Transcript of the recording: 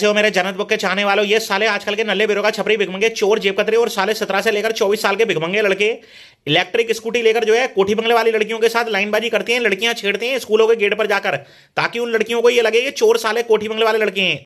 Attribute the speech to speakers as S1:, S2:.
S1: जो मेरे जन्नत बुक के चाहने वालों ये साले आजकल के नल्ले का छपरी बिगमंगे चोर जेब कतरे और साले सत्रह से लेकर चौबीस साल के बिगमंगे लड़के इलेक्ट्रिक स्कूटी लेकर जो है कोठी बंगले वाली लड़कियों के साथ लाइनबाजी करती हैं लड़कियां छेड़ते हैं स्कूलों के गेट पर जाकर ताकि उन लड़कियों को ये लगे ये चोर साले कोठी बंगले वाले लड़के हैं